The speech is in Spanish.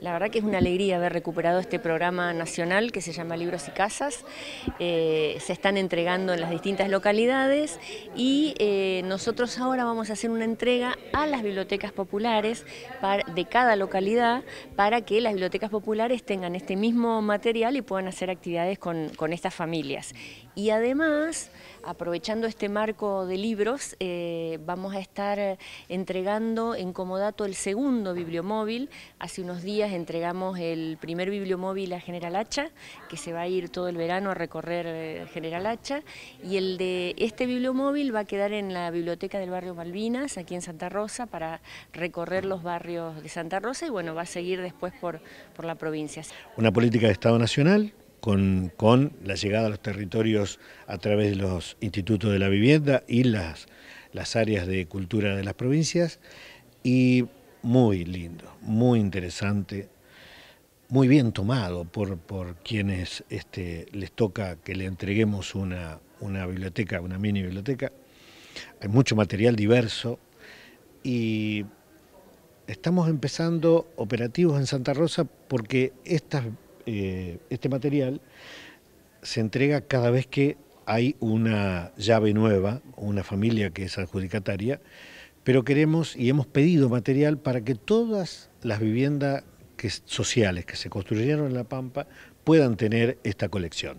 La verdad que es una alegría haber recuperado este programa nacional que se llama Libros y Casas. Eh, se están entregando en las distintas localidades y eh, nosotros ahora vamos a hacer una entrega a las bibliotecas populares de cada localidad para que las bibliotecas populares tengan este mismo material y puedan hacer actividades con, con estas familias. Y además aprovechando este marco de libros, eh, vamos a estar entregando en Comodato el segundo bibliomóvil. Hace unos días entregamos el primer bibliomóvil a General Hacha, que se va a ir todo el verano a recorrer eh, General Hacha, y el de este bibliomóvil va a quedar en la biblioteca del barrio Malvinas, aquí en Santa Rosa, para recorrer los barrios de Santa Rosa, y bueno, va a seguir después por, por la provincia. Una política de Estado Nacional con, la llegada a los territorios a través de los institutos de la vivienda y las, las áreas de cultura de las provincias. Y muy lindo, muy interesante, muy bien tomado por, por quienes este, les toca que le entreguemos una, una biblioteca, una mini biblioteca. Hay mucho material diverso y estamos empezando operativos en Santa Rosa porque estas eh, este material se entrega cada vez que hay una llave nueva, una familia que es adjudicataria, pero queremos y hemos pedido material para que todas las viviendas sociales que se construyeron en La Pampa puedan tener esta colección.